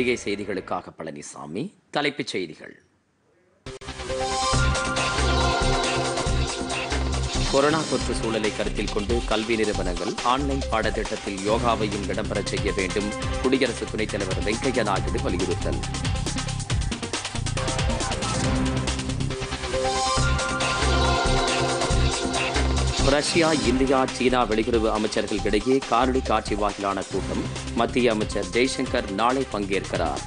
பொதிகை செய்திகளுக்காக பழனிசாமி தலைப்புச் செய்திகள் கொரோனா தொற்று சூழலை கருத்தில் கொண்டு கல்வி நிறுவனங்கள் ஆன்லைன் பாடத்திட்டத்தில் யோகாவையும் இடம்பெறச் செய்ய வேண்டும் குடியரசு துணைத் தலைவர் வெங்கையா நாயுடு வலியுறுத்தல் ரஷ்யா இந்தியா சீனா வெளியுறவு அமைச்சர்கள் இடையே காணொலி காட்சி வாயிலான கூட்டம் மத்திய அமைச்சர் ஜெய்சங்கர் நாளை பங்கேற்கிறார்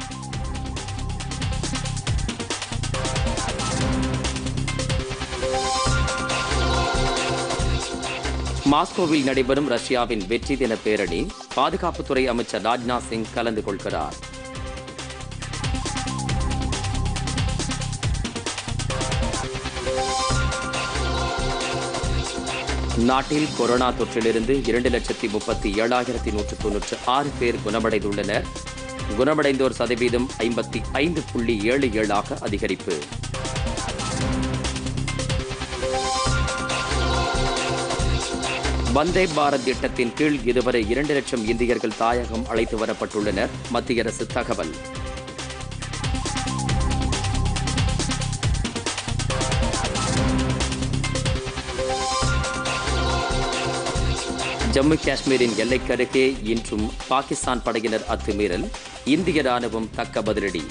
மாஸ்கோவில் நடைபெறும் ரஷ்யாவின் வெற்றி தின பேரணி பாதுகாப்புத்துறை அமைச்சர் ராஜ்நாத் சிங் கலந்து கொள்கிறார் நாட்டில் கொரோனா தொற்றிலிருந்து இரண்டு லட்சத்தி முப்பத்தி ஏழாயிரத்தி நூற்று தொன்னூற்று ஆறு பேர் குணமடைந்துள்ளனர் குணமடைந்தோர் சதவீதம் ஐம்பத்தி ஐந்து புள்ளி ஏழு ஏழாக அதிகரிப்பு வந்தே பாரத் திட்டத்தின் கீழ் இதுவரை இரண்டு லட்சம் இந்தியர்கள் தாயகம் அழைத்து வரப்பட்டுள்ளனர் மத்திய அரசு தகவல் ஜம்மு காஷ்மீரின் எல்லைக்கருகே இன்றும் பாகிஸ்தான் படையினர் அத்துமீறல் இந்திய ராணுவம் தக்க பதிலடி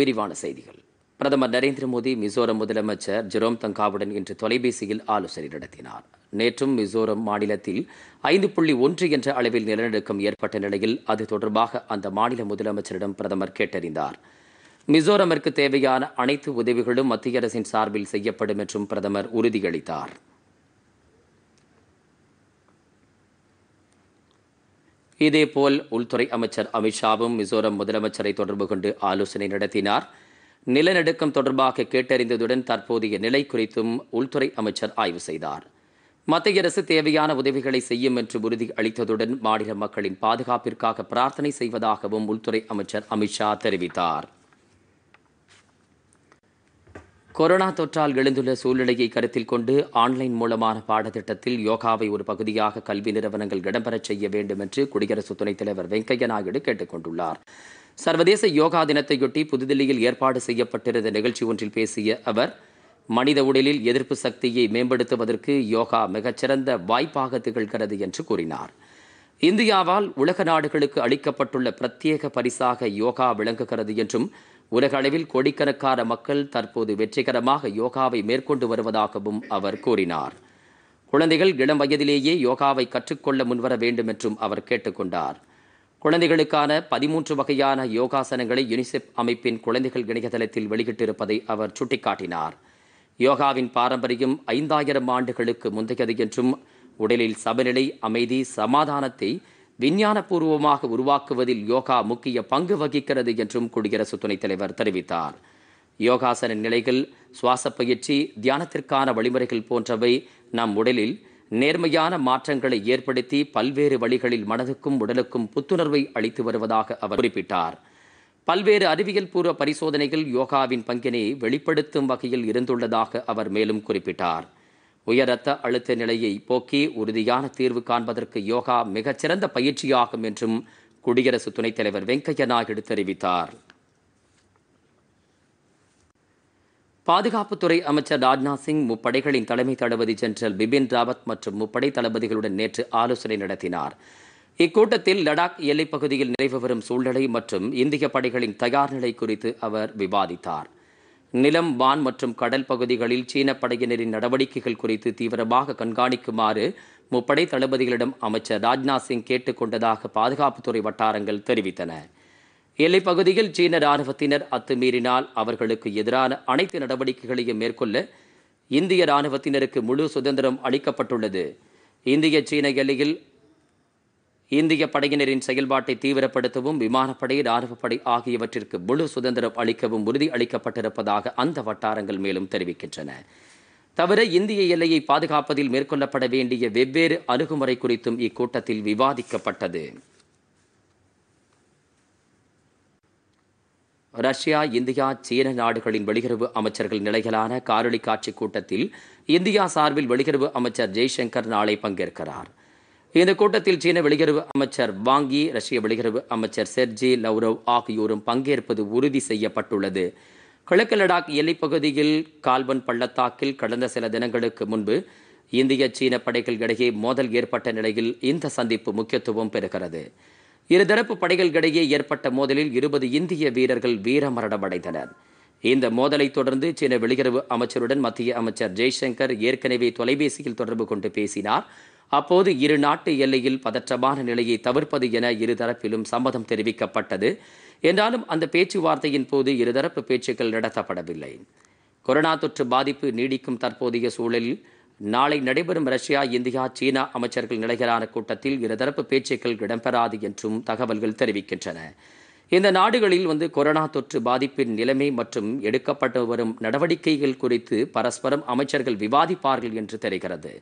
விரிவான செய்திகள் பிரதமர் நரேந்திர மோடி மிசோரம் முதலமைச்சர் ஜெரோம் தங்காவுடன் இன்று தொலைபேசியில் ஆலோசனை நடத்தினார் நேற்றும் மிசோரம் மாநிலத்தில் ஐந்து புள்ளி ஒன்று என்ற அளவில் நிலநடுக்கம் ஏற்பட்ட நிலையில் அது தொடர்பாக அந்த மாநில முதலமைச்சரிடம் பிரதமர் கேட்டறிந்தார் மிசோரமிற்கு தேவையான அனைத்து உதவிகளும் மத்திய அரசின் சார்பில் செய்யப்படும் என்றும் பிரதமர் உறுதியளித்தார் இதேபோல் உள்துறை அமைச்சர் அமித்ஷாவும் மிசோரம் முதலமைச்சரை தொடர்பு கொண்டு ஆலோசனை நடத்தினார் நிலநடுக்கம் தொடர்பாக கேட்டறிந்ததுடன் தற்போதைய நிலை குறித்தும் உள்துறை அமைச்சர் ஆய்வு செய்தார் மத்திய அரசு தேவையான உதவிகளை செய்யும் என்று உறுதி அளித்ததுடன் மாநில மக்களின் பாதுகாப்பிற்காக பிரார்த்தனை செய்வதாகவும் உள்துறை அமைச்சர் அமித்ஷா தெரிவித்தார் கொரோனா தொற்றால் எழுந்துள்ள சூழ்நிலையை கருத்தில் கொண்டு ஆன்லைன் மூலமான பாடத்திட்டத்தில் யோகாவை ஒரு பகுதியாக கல்வி நிறுவனங்கள் இடம்பெறச் செய்ய வேண்டும் என்று குடியரசு துணைத் தலைவர் வெங்கையா நாயுடு கேட்டுக் கொண்டுள்ளார் சர்வதேச யோகா தினத்தையொட்டி புதுதில்லியில் ஏற்பாடு செய்யப்பட்டிருந்த நிகழ்ச்சி ஒன்றில் பேசிய அவர் மனித உடலில் எதிர்ப்பு சக்தியை மேம்படுத்துவதற்கு யோகா மிகச்சிறந்த வாய்ப்பாக திகழ்கிறது என்று கூறினார் இந்தியாவால் உலக நாடுகளுக்கு அளிக்கப்பட்டுள்ள பிரத்யேக பரிசாக யோகா விளங்குகிறது என்றும் உலக அளவில் கோடிக்கணக்கான மக்கள் தற்போது வெற்றிகரமாக யோகாவை மேற்கொண்டு வருவதாகவும் அவர் கூறினார் குழந்தைகள் இளம் வயதிலேயே யோகாவை கற்றுக்கொள்ள முன்வர வேண்டும் என்றும் அவர் கேட்டுக்கொண்டார் குழந்தைகளுக்கான பதிமூன்று வகையான யோகாசனங்களை யுனிசெப் அமைப்பின் குழந்தைகள் இணையதளத்தில் வெளியிட்டிருப்பதை அவர் சுட்டிக்காட்டினார் யோகாவின் பாரம்பரியம் ஐந்தாயிரம் ஆண்டுகளுக்கு முந்தையது என்றும் உடலில் சமநிலை அமைதி சமாதானத்தை விஞ்ஞானபூர்வமாக உருவாக்குவதில் யோகா முக்கிய பங்கு வகிக்கிறது என்றும் குடியரசு துணைத் தலைவர் தெரிவித்தார் யோகாசன நிலைகள் சுவாச பயிற்சி தியானத்திற்கான வழிமுறைகள் போன்றவை நம் உடலில் நேர்மையான மாற்றங்களை ஏற்படுத்தி பல்வேறு வழிகளில் மனதுக்கும் உடலுக்கும் புத்துணர்வை அளித்து வருவதாக அவர் குறிப்பிட்டார் பல்வேறு அறிவியல் பூர்வ பரிசோதனைகள் யோகாவின் பங்கினை வெளிப்படுத்தும் வகையில் இருந்துள்ளதாக அவர் மேலும் குறிப்பிட்டார் உயர் ரத்த அழுத்த நிலையை போக்கி உறுதியான தீர்வு காண்பதற்கு யோகா மிகச்சிறந்த பயிற்சியாகும் என்றும் குடியரசு துணைத் தலைவர் வெங்கையா நாயுடு தெரிவித்தார் பாதுகாப்புத்துறை அமைச்சர் ராஜ்நாத் சிங் முப்படைகளின் தலைமை தளபதி ஜெனரல் பிபின் ராவத் மற்றும் முப்படை தளபதிகளுடன் நேற்று ஆலோசனை நடத்தினார் இக்கூட்டத்தில் லடாக் எல்லைப்பகுதியில் நிறைவு வரும் சூழ்நிலை மற்றும் இந்திய படைகளின் தயார் நிலை குறித்து அவர் விவாதித்தார் நிலம் வான் மற்றும் கடல் பகுதிகளில் சீன படையினரின் நடவடிக்கைகள் குறித்து தீவிரமாக கண்காணிக்குமாறு முப்படை தளபதிகளிடம் அமைச்சர் ராஜ்நாத் சிங் கேட்டுக்கொண்டதாக பாதுகாப்புத்துறை வட்டாரங்கள் தெரிவித்தன எல்லைப்பகுதியில் சீன ராணுவத்தினர் அத்துமீறினால் அவர்களுக்கு எதிரான அனைத்து நடவடிக்கைகளையும் மேற்கொள்ள இந்திய ராணுவத்தினருக்கு முழு சுதந்திரம் அளிக்கப்பட்டுள்ளது இந்திய சீன எல்லையில் இந்திய படையினரின் செயல்பாட்டை தீவிரப்படுத்தவும் விமானப்படை ராணுவப்படை ஆகியவற்றிற்கு முழு சுதந்திரம் அளிக்கவும் உறுதி அளிக்கப்பட்டிருப்பதாக அந்த வட்டாரங்கள் மேலும் தெரிவிக்கின்றன தவிர இந்திய எல்லையை பாதுகாப்பதில் மேற்கொள்ளப்பட வேண்டிய வெவ்வேறு அணுகுமுறை குறித்தும் இக்கூட்டத்தில் விவாதிக்கப்பட்டது ரஷ்யா இந்தியா சீன நாடுகளின் வெளியுறவு அமைச்சர்கள் நிலையிலான காரொலி காட்சி கூட்டத்தில் இந்தியா சார்பில் வெளியுறவு அமைச்சர் ஜெய்சங்கர் நாளை பங்கேற்கிறார் இந்த கூட்டத்தில் சீன வெளியுறவு அமைச்சர் வாங்கி ரஷ்ய வெளியுறவு அமைச்சர் செர்ஜி லவ்ரவ் ஆகியோரும் பங்கேற்பது உறுதி செய்யப்பட்டுள்ளது கிழக்கு லடாக் எல்லைப்பகுதியில் கால்வன் பள்ளத்தாக்கில் கடந்த சில தினங்களுக்கு முன்பு இந்திய சீன படைகள் இடையே மோதல் ஏற்பட்ட நிலையில் இந்த சந்திப்பு முக்கியத்துவம் பெறுகிறது இருதரப்பு படைகள் இடையே ஏற்பட்ட மோதலில் இருபது இந்திய வீரர்கள் அடைந்தனர் இந்த மோதலை தொடர்ந்து சீன வெளியுறவு அமைச்சருடன் மத்திய அமைச்சர் ஜெய்சங்கர் ஏற்கனவே தொலைபேசியில் தொடர்பு கொண்டு பேசினார் அப்போது இரு நாட்டு எல்லையில் பதற்றமான நிலையை தவிர்ப்பது என இருதரப்பிலும் சம்மதம் தெரிவிக்கப்பட்டது என்றாலும் அந்த பேச்சுவார்த்தையின் போது இருதரப்பு பேச்சுக்கள் நடத்தப்படவில்லை கொரோனா தொற்று பாதிப்பு நீடிக்கும் தற்போதைய சூழலில் நாளை நடைபெறும் ரஷ்யா இந்தியா சீனா அமைச்சர்கள் நிலையிலான கூட்டத்தில் இருதரப்பு பேச்சுக்கள் இடம்பெறாது என்றும் தகவல்கள் தெரிவிக்கின்றன இந்த நாடுகளில் வந்து கொரோனா தொற்று பாதிப்பின் நிலைமை மற்றும் எடுக்கப்பட்டு வரும் நடவடிக்கைகள் குறித்து பரஸ்பரம் அமைச்சர்கள் விவாதிப்பார்கள் என்று தெரிகிறது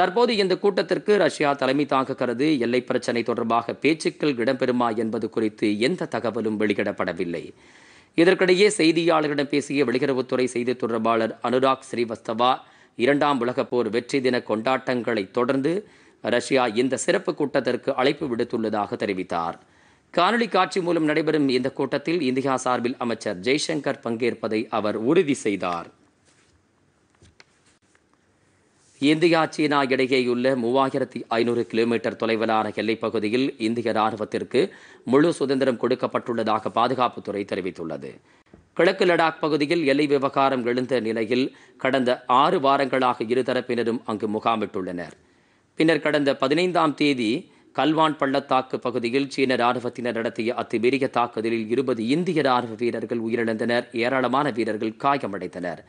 தற்போது இந்த கூட்டத்திற்கு ரஷ்யா தலைமை தாங்குகிறது எல்லை பிரச்சினை தொடர்பாக பேச்சுக்கள் இடம்பெறுமா என்பது குறித்து எந்த தகவலும் வெளியிடப்படவில்லை இதற்கிடையே செய்தியாளர்களிடம் பேசிய வெளியுறவுத்துறை செய்தித் தொடர்பாளர் அனுராக் ஸ்ரீவஸ்தவா இரண்டாம் உலகப் போர் வெற்றி தின கொண்டாட்டங்களை தொடர்ந்து ரஷ்யா இந்த சிறப்பு கூட்டத்திற்கு அழைப்பு விடுத்துள்ளதாக தெரிவித்தார் காணொலி காட்சி மூலம் நடைபெறும் இந்த கூட்டத்தில் இந்தியா சார்பில் அமைச்சர் ஜெய்சங்கர் பங்கேற்பதை அவர் உறுதி செய்தார் இந்தியா சீனா இடையேயுள்ள மூவாயிரத்தி ஐநூறு கிலோமீட்டர் தொலைவிலான எல்லைப் பகுதியில் இந்திய ராணுவத்திற்கு முழு சுதந்திரம் கொடுக்கப்பட்டுள்ளதாக பாதுகாப்புத்துறை தெரிவித்துள்ளது கிழக்கு லடாக் பகுதியில் எல்லை விவகாரம் எழுந்த நிலையில் கடந்த ஆறு வாரங்களாக இருதரப்பினரும் அங்கு முகாமிட்டுள்ளனர் பின்னர் கடந்த பதினைந்தாம் தேதி கல்வான் பள்ளத்தாக்கு பகுதியில் சீன ராணுவத்தினர் நடத்திய அத்துமீறிய தாக்குதலில் இருபது இந்திய ராணுவ வீரர்கள் உயிரிழந்தனர் ஏராளமான வீரர்கள் காயமடைந்தனர்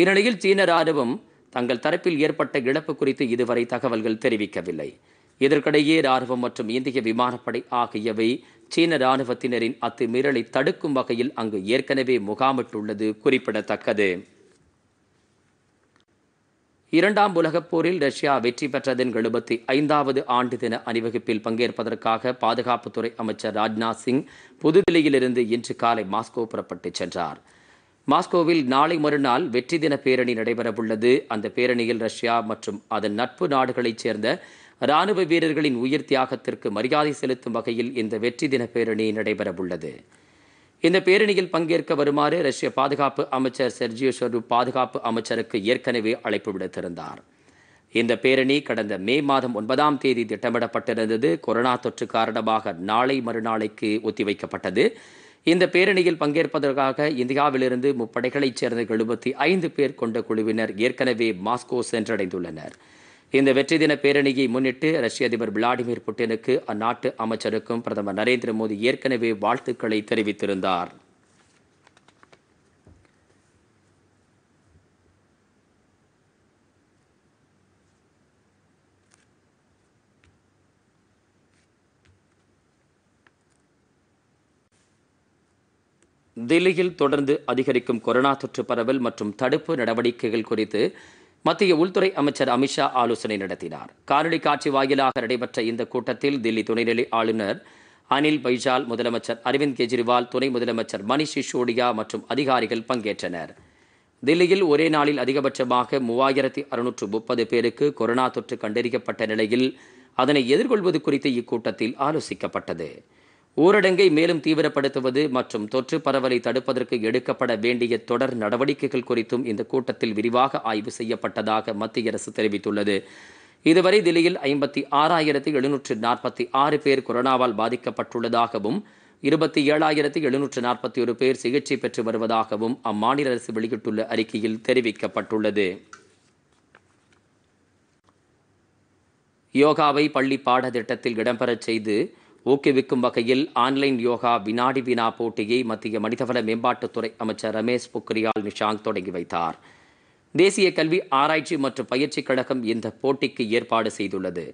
இந்நிலையில் சீன ராணுவம் தங்கள் தரப்பில் ஏற்பட்ட இழப்பு குறித்து இதுவரை தகவல்கள் தெரிவிக்கவில்லை இதற்கிடையே ராணுவம் மற்றும் இந்திய விமானப்படை ஆகியவை சீன ராணுவத்தினரின் அத்துமீறலை தடுக்கும் வகையில் அங்கு ஏற்கனவே முகாமிட்டுள்ளது குறிப்பிடத்தக்கது இரண்டாம் உலகப் போரில் ரஷ்யா வெற்றி பெற்றதன் எழுபத்தி ஐந்தாவது ஆண்டு தின அணிவகுப்பில் பங்கேற்பதற்காக பாதுகாப்புத்துறை அமைச்சர் ராஜ்நாத் சிங் புதுதில்லியிலிருந்து இன்று காலை மாஸ்கோ புறப்பட்டுச் சென்றார் மாஸ்கோவில் நாளை மறுநாள் வெற்றி தின பேரணி நடைபெறவுள்ளது அந்த பேரணியில் ரஷ்யா மற்றும் அதன் நட்பு நாடுகளைச் சேர்ந்த ராணுவ வீரர்களின் உயிர் தியாகத்திற்கு மரியாதை செலுத்தும் வகையில் இந்த வெற்றி தின பேரணி நடைபெறவுள்ளது இந்த பேரணியில் பங்கேற்க வருமாறு ரஷ்ய பாதுகாப்பு அமைச்சர் செர்ஜியோ ஷொரு பாதுகாப்பு அமைச்சருக்கு ஏற்கனவே அழைப்பு விடுத்திருந்தார் இந்த பேரணி கடந்த மே மாதம் ஒன்பதாம் தேதி திட்டமிடப்பட்டிருந்தது கொரோனா தொற்று காரணமாக நாளை மறுநாளைக்கு ஒத்திவைக்கப்பட்டது இந்த பேரணியில் பங்கேற்பதற்காக இந்தியாவிலிருந்து முப்படைகளைச் சேர்ந்த எழுபத்தி ஐந்து பேர் கொண்ட குழுவினர் ஏற்கனவே மாஸ்கோ சென்றடைந்துள்ளனர் இந்த வெற்றி தின பேரணியை முன்னிட்டு ரஷ்ய அதிபர் விளாடிமிர் புட்டினுக்கு அந்நாட்டு அமைச்சருக்கும் பிரதமர் நரேந்திர மோடி ஏற்கனவே வாழ்த்துக்களை தெரிவித்திருந்தார் தில்லியில் தொடர்ந்து அதிகரிக்கும் கொரோனா தொற்று பரவல் மற்றும் தடுப்பு நடவடிக்கைகள் குறித்து மத்திய உள்துறை அமைச்சர் அமித்ஷா ஆலோசனை நடத்தினார் காணொலி காட்சி வாயிலாக நடைபெற்ற இந்த கூட்டத்தில் தில்லி துணைநிலை ஆளுநர் அனில் பைஜால் முதலமைச்சர் அரவிந்த் கெஜ்ரிவால் துணை முதலமைச்சர் மணிஷ் சிசோடியா மற்றும் அதிகாரிகள் பங்கேற்றனர் தில்லியில் ஒரே நாளில் அதிகபட்சமாக மூவாயிரத்தி அறுநூற்று முப்பது பேருக்கு கொரோனா தொற்று கண்டறியப்பட்ட நிலையில் அதனை எதிர்கொள்வது குறித்து இக்கூட்டத்தில் ஆலோசிக்கப்பட்டது ஊரடங்கை மேலும் தீவிரப்படுத்துவது மற்றும் தொற்று பரவலை தடுப்பதற்கு எடுக்கப்பட வேண்டிய தொடர் நடவடிக்கைகள் குறித்தும் இந்த கூட்டத்தில் விரிவாக ஆய்வு செய்யப்பட்டதாக மத்திய அரசு தெரிவித்துள்ளது இதுவரை தில்லியில் ஐம்பத்தி ஆறாயிரத்தி எழுநூற்று நாற்பத்தி ஆறு பேர் கொரோனாவால் பாதிக்கப்பட்டுள்ளதாகவும் இருபத்தி ஏழாயிரத்தி எழுநூற்று நாற்பத்தி ஒரு பேர் சிகிச்சை பெற்று வருவதாகவும் அம்மாநில அரசு வெளியிட்டுள்ள அறிக்கையில் தெரிவிக்கப்பட்டுள்ளது யோகாவை பள்ளி பாடத்திட்டத்தில் இடம்பெறச் செய்து ஊக்குவிக்கும் வகையில் ஆன்லைன் யோகா வினாடி வினா போட்டியை மத்திய மனிதவள மேம்பாட்டுத்துறை அமைச்சர் ரமேஷ் பொக்ரியால் நிஷாங் தொடங்கி வைத்தார் தேசிய கல்வி ஆராய்ச்சி மற்றும் பயிற்சி கழகம் இந்த போட்டிக்கு ஏற்பாடு செய்துள்ளது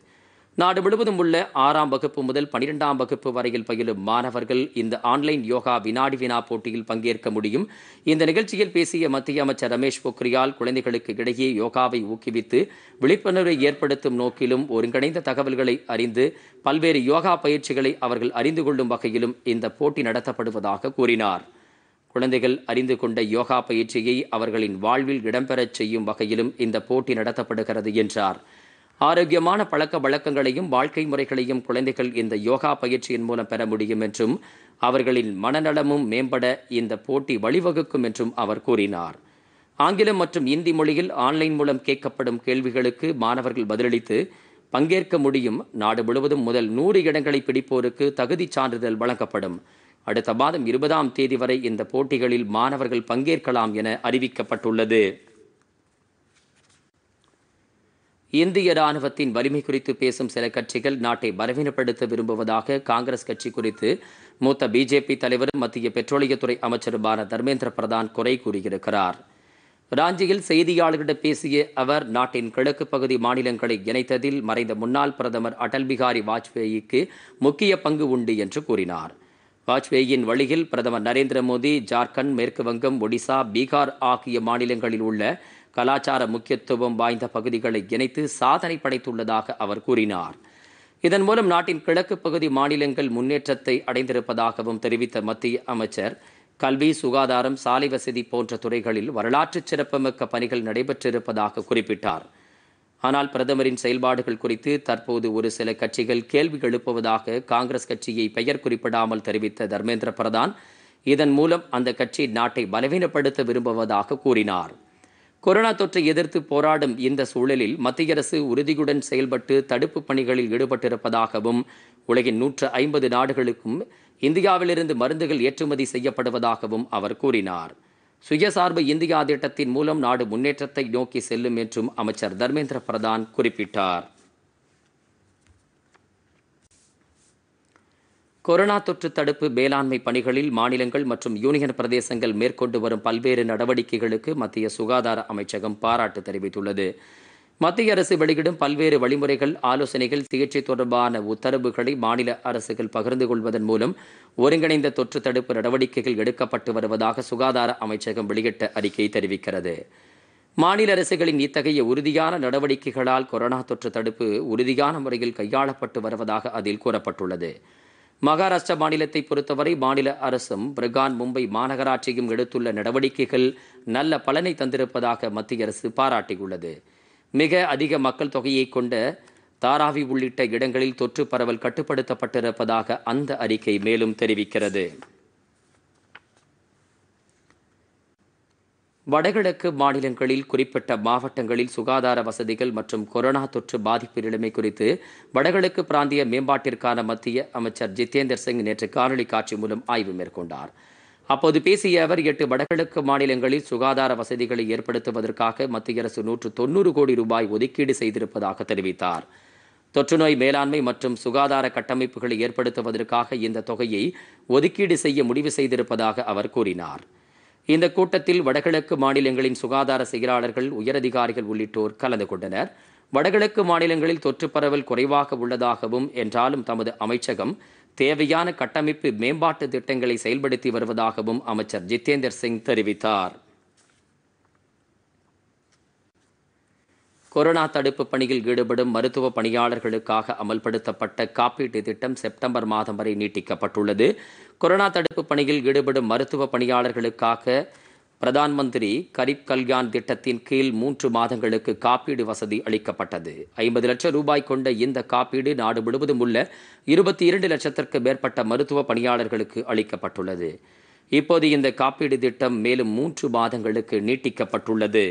நாடு முழுவதும் உள்ள ஆறாம் வகுப்பு முதல் பனிரெண்டாம் வகுப்பு வரையில் பயிலும் மாணவர்கள் இந்த ஆன்லைன் யோகா வினாடி வினா போட்டியில் பங்கேற்க முடியும் இந்த நிகழ்ச்சியில் பேசிய மத்திய அமைச்சர் ரமேஷ் பொக்ரியால் குழந்தைகளுக்கு இடையே யோகாவை ஊக்குவித்து விழிப்புணர்வை ஏற்படுத்தும் நோக்கிலும் ஒருங்கிணைந்த தகவல்களை அறிந்து பல்வேறு யோகா பயிற்சிகளை அவர்கள் அறிந்து கொள்ளும் வகையிலும் இந்த போட்டி நடத்தப்படுவதாக கூறினார் குழந்தைகள் அறிந்து கொண்ட யோகா பயிற்சியை அவர்களின் வாழ்வில் இடம்பெறச் செய்யும் வகையிலும் இந்த போட்டி நடத்தப்படுகிறது என்றார் ஆரோக்கியமான பழக்க வழக்கங்களையும் வாழ்க்கை முறைகளையும் குழந்தைகள் இந்த யோகா பயிற்சியின் மூலம் பெற முடியும் என்றும் அவர்களின் மனநலமும் மேம்பட இந்த போட்டி வழிவகுக்கும் என்றும் அவர் கூறினார் ஆங்கிலம் மற்றும் இந்தி மொழியில் ஆன்லைன் மூலம் கேட்கப்படும் கேள்விகளுக்கு மாணவர்கள் பதிலளித்து பங்கேற்க முடியும் நாடு முழுவதும் முதல் நூறு இடங்களை பிடிப்போருக்கு தகுதி சான்றிதழ் வழங்கப்படும் அடுத்த மாதம் இருபதாம் தேதி வரை இந்த போட்டிகளில் மாணவர்கள் பங்கேற்கலாம் என அறிவிக்கப்பட்டுள்ளது இந்திய ராணுவத்தின் வலிமை குறித்து பேசும் சில கட்சிகள் நாட்டை பலவீனப்படுத்த விரும்புவதாக காங்கிரஸ் கட்சி குறித்து மூத்த பிஜேபி தலைவரும் மத்திய பெட்ரோலியத்துறை அமைச்சருமான தர்மேந்திர பிரதான் குறை கூறியிருக்கிறார் ராஞ்சியில் செய்தியாளர்களிடம் பேசிய அவர் நாட்டின் கிழக்கு பகுதி மாநிலங்களை இணைத்ததில் மறைந்த முன்னாள் பிரதமர் அடல் பிகாரி வாஜ்பேயிக்கு முக்கிய பங்கு உண்டு என்று கூறினார் வாஜ்பேயின் வழியில் பிரதமர் நரேந்திர மோடி ஜார்க்கண்ட் மேற்கு வங்கம் ஒடிசா பீகார் ஆகிய மாநிலங்களில் உள்ள கலாச்சார முக்கியத்துவம் வாய்ந்த பகுதிகளை இணைத்து சாதனை படைத்துள்ளதாக அவர் கூறினார் இதன் மூலம் நாட்டின் கிழக்கு பகுதி மாநிலங்கள் முன்னேற்றத்தை அடைந்திருப்பதாகவும் தெரிவித்த மத்திய அமைச்சர் கல்வி சுகாதாரம் சாலை வசதி போன்ற துறைகளில் வரலாற்று சிறப்புமிக்க பணிகள் நடைபெற்றிருப்பதாக குறிப்பிட்டார் ஆனால் பிரதமரின் செயல்பாடுகள் குறித்து தற்போது ஒரு சில கட்சிகள் கேள்வி எழுப்புவதாக காங்கிரஸ் கட்சியை பெயர் குறிப்பிடாமல் தெரிவித்த தர்மேந்திர பிரதான் இதன் மூலம் அந்த கட்சி நாட்டை பலவீனப்படுத்த விரும்புவதாக கூறினார் கொரோனா தொற்றை எதிர்த்து போராடும் இந்த சூழலில் மத்திய அரசு உறுதியுடன் செயல்பட்டு தடுப்பு பணிகளில் ஈடுபட்டிருப்பதாகவும் உலகின் நூற்று ஐம்பது நாடுகளுக்கும் இந்தியாவிலிருந்து மருந்துகள் ஏற்றுமதி செய்யப்படுவதாகவும் அவர் கூறினார் சுயசார்பு இந்தியா திட்டத்தின் மூலம் நாடு முன்னேற்றத்தை நோக்கி செல்லும் என்றும் அமைச்சர் தர்மேந்திர பிரதான் குறிப்பிட்டார் கொரோனா தொற்று தடுப்பு மேலாண்மை பணிகளில் மாநிலங்கள் மற்றும் யூனியன் பிரதேசங்கள் மேற்கொண்டு வரும் பல்வேறு நடவடிக்கைகளுக்கு மத்திய சுகாதார அமைச்சகம் பாராட்டு தெரிவித்துள்ளது மத்திய அரசு வெளியிடும் பல்வேறு வழிமுறைகள் ஆலோசனைகள் சிகிச்சை தொடர்பான உத்தரவுகளை மாநில அரசுகள் பகிர்ந்து கொள்வதன் மூலம் ஒருங்கிணைந்த தொற்று தடுப்பு நடவடிக்கைகள் எடுக்கப்பட்டு வருவதாக சுகாதார அமைச்சகம் வெளியிட்ட அறிக்கை தெரிவிக்கிறது மாநில அரசுகளின் இத்தகைய உறுதியான நடவடிக்கைகளால் கொரோனா தொற்று தடுப்பு உறுதியான முறையில் கையாளப்பட்டு வருவதாக அதில் கூறப்பட்டுள்ளது மகாராஷ்டிரா மாநிலத்தை பொறுத்தவரை மாநில அரசும் பிரகான் மும்பை மாநகராட்சியும் எடுத்துள்ள நடவடிக்கைகள் நல்ல பலனை தந்திருப்பதாக மத்திய அரசு பாராட்டியுள்ளது மிக அதிக மக்கள் தொகையை கொண்ட தாராவி உள்ளிட்ட இடங்களில் தொற்று பரவல் கட்டுப்படுத்தப்பட்டிருப்பதாக அந்த அறிக்கை மேலும் தெரிவிக்கிறது வடகிழக்கு மாநிலங்களில் குறிப்பிட்ட மாவட்டங்களில் சுகாதார வசதிகள் மற்றும் கொரோனா தொற்று பாதிப்பு நிலைமை குறித்து வடகிழக்கு பிராந்திய மேம்பாட்டிற்கான மத்திய அமைச்சர் ஜிதேந்தர் சிங் நேற்று காணொலி காட்சி மூலம் ஆய்வு மேற்கொண்டார் அப்போது பேசிய அவர் எட்டு வடகிழக்கு மாநிலங்களில் சுகாதார வசதிகளை ஏற்படுத்துவதற்காக மத்திய அரசு நூற்று தொன்னூறு கோடி ரூபாய் ஒதுக்கீடு செய்திருப்பதாக தெரிவித்தார் தொற்றுநோய் மேலாண்மை மற்றும் சுகாதார கட்டமைப்புகளை ஏற்படுத்துவதற்காக இந்த தொகையை ஒதுக்கீடு செய்ய முடிவு செய்திருப்பதாக அவர் கூறினார் இந்த கூட்டத்தில் வடகிழக்கு மாநிலங்களின் சுகாதார செயலாளர்கள் உயரதிகாரிகள் உள்ளிட்டோர் கலந்து கொண்டனர் வடகிழக்கு மாநிலங்களில் தொற்று பரவல் குறைவாக உள்ளதாகவும் என்றாலும் தமது அமைச்சகம் தேவையான கட்டமைப்பு மேம்பாட்டு திட்டங்களை செயல்படுத்தி வருவதாகவும் அமைச்சர் ஜிதேந்தர் சிங் தெரிவித்தார் கொரோனா தடுப்பு பணியில் ஈடுபடும் மருத்துவ பணியாளர்களுக்காக அமல்படுத்தப்பட்ட காப்பீட்டு திட்டம் செப்டம்பர் மாதம் வரை நீட்டிக்கப்பட்டுள்ளது கொரோனா தடுப்பு பணியில் ஈடுபடும் மருத்துவ பணியாளர்களுக்காக பிரதான் மந்திரி கரிப் கல்யாண் திட்டத்தின் கீழ் மூன்று மாதங்களுக்கு காப்பீடு வசதி அளிக்கப்பட்டது ஐம்பது லட்சம் ரூபாய் கொண்ட இந்த காப்பீடு நாடு முழுவதும் உள்ள இருபத்தி இரண்டு லட்சத்திற்கு மேற்பட்ட மருத்துவ பணியாளர்களுக்கு அளிக்கப்பட்டுள்ளது இப்போது இந்த காப்பீடு திட்டம் மேலும் மூன்று மாதங்களுக்கு நீட்டிக்கப்பட்டுள்ளது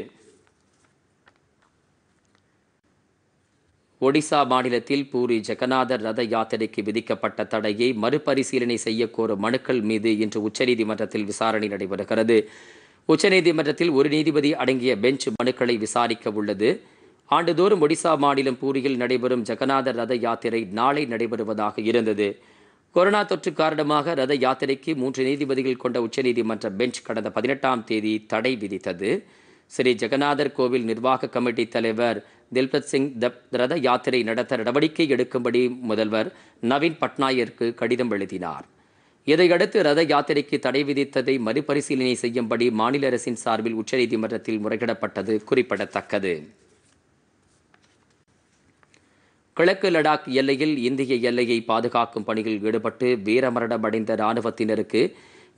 ஒடிசா மாநிலத்தில் பூரி ஜெகநாதர் ரத யாத்திரைக்கு விதிக்கப்பட்ட தடையை மறுபரிசீலனை செய்யக்கோரும் மனுக்கள் மீது இன்று உச்சநீதிமன்றத்தில் விசாரணை நடைபெறுகிறது உச்சநீதிமன்றத்தில் ஒரு நீதிபதி அடங்கிய பெஞ்ச் மனுக்களை விசாரிக்க உள்ளது ஆண்டுதோறும் ஒடிசா மாநிலம் பூரியில் நடைபெறும் ஜெகநாதர் ரத யாத்திரை நாளை நடைபெறுவதாக இருந்தது கொரோனா தொற்று காரணமாக ரத யாத்திரைக்கு மூன்று நீதிபதிகள் கொண்ட உச்சநீதிமன்ற பெஞ்ச் கடந்த பதினெட்டாம் தேதி தடை விதித்தது ஸ்ரீ ஜெகநாதர் கோவில் நிர்வாக கமிட்டி தலைவர் தில்பத் சிங் தப் ரத யாத்திரை நடத்த நடவடிக்கை எடுக்கும்படி முதல்வர் நவீன் பட்நாயருக்கு கடிதம் எழுதினார் இதையடுத்து ரத யாத்திரைக்கு தடை விதித்ததை மறுபரிசீலனை செய்யும்படி மாநில அரசின் சார்பில் உச்சநீதிமன்றத்தில் முறையிடப்பட்டது குறிப்பிடத்தக்கது கிழக்கு லடாக் எல்லையில் இந்திய எல்லையை பாதுகாக்கும் பணியில் ஈடுபட்டு வீரமரணமடைந்த இராணுவத்தினருக்கு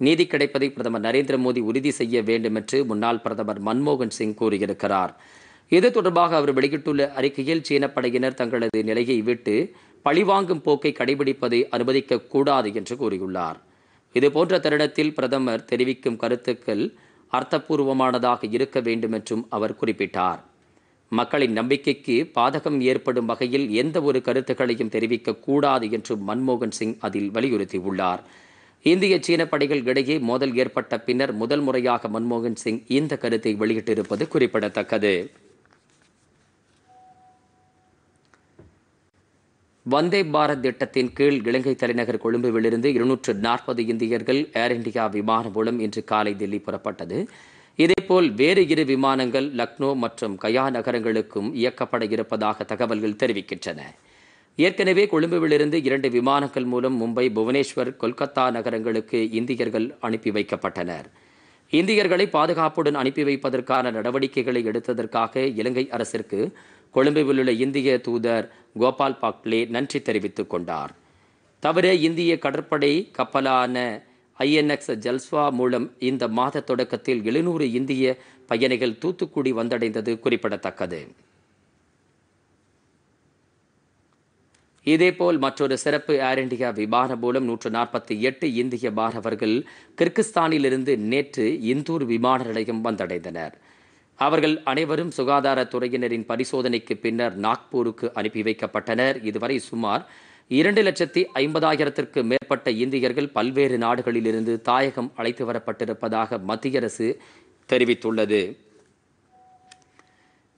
நீதி கிடைப்பதை பிரதமர் நரேந்திர மோடி உறுதி செய்ய வேண்டும் என்று முன்னாள் பிரதமர் மன்மோகன் சிங் கூறியிருக்கிறார் இது தொடர்பாக அவர் வெளியிட்டுள்ள அறிக்கையில் சீன படையினர் தங்களது நிலையை விட்டு பழிவாங்கும் போக்கை கடைபிடிப்பதை அனுமதிக்க கூடாது என்று கூறியுள்ளார் இதுபோன்ற தருணத்தில் பிரதமர் தெரிவிக்கும் கருத்துக்கள் அர்த்தபூர்வமானதாக இருக்க வேண்டும் என்றும் அவர் குறிப்பிட்டார் மக்களின் நம்பிக்கைக்கு பாதகம் ஏற்படும் வகையில் எந்த ஒரு கருத்துக்களையும் தெரிவிக்க கூடாது என்று மன்மோகன் சிங் அதில் வலியுறுத்தியுள்ளார் இந்திய சீன படைகள் இடையே மோதல் ஏற்பட்ட பின்னர் முதல் முறையாக மன்மோகன் சிங் இந்த கருத்தை வெளியிட்டிருப்பது குறிப்பிடத்தக்கது வந்தே பாரத் திட்டத்தின் கீழ் இலங்கை தலைநகர் கொழும்புவிலிருந்து இருநூற்று நாற்பது இந்தியர்கள் ஏர் இண்டியா விமானம் மூலம் இன்று காலை தில்லி புறப்பட்டது இதேபோல் வேறு இரு விமானங்கள் லக்னோ மற்றும் கயா நகரங்களுக்கும் இயக்கப்பட இருப்பதாக தகவல்கள் தெரிவிக்கின்றன ஏற்கனவே கொழும்புவிலிருந்து இரண்டு விமானங்கள் மூலம் மும்பை புவனேஸ்வர் கொல்கத்தா நகரங்களுக்கு இந்தியர்கள் அனுப்பி வைக்கப்பட்டனர் இந்தியர்களை பாதுகாப்புடன் அனுப்பி வைப்பதற்கான நடவடிக்கைகளை எடுத்ததற்காக இலங்கை அரசிற்கு கொழும்புவிலுள்ள உள்ள இந்திய தூதர் கோபால் பாக்லே நன்றி தெரிவித்துக் கொண்டார் தவிர இந்திய கடற்படை கப்பலான ஐஎன்எக்ஸ் ஜல்ஸ்வா மூலம் இந்த மாத தொடக்கத்தில் எழுநூறு இந்திய பயணிகள் தூத்துக்குடி வந்தடைந்தது குறிப்பிடத்தக்கது இதேபோல் மற்றொரு சிறப்பு ஏர் இண்டியா விமானம் மூலம் நூற்று நாற்பத்தி எட்டு இந்திய மாணவர்கள் கிர்கிஸ்தானிலிருந்து நேற்று இந்தூர் விமான நிலையம் வந்தடைந்தனர் அவர்கள் அனைவரும் சுகாதாரத்துறையினரின் பரிசோதனைக்கு பின்னர் நாக்பூருக்கு அனுப்பி வைக்கப்பட்டனர் இதுவரை சுமார் இரண்டு லட்சத்தி ஐம்பதாயிரத்திற்கு மேற்பட்ட இந்தியர்கள் பல்வேறு நாடுகளிலிருந்து தாயகம் அழைத்து வரப்பட்டிருப்பதாக மத்திய அரசு தெரிவித்துள்ளது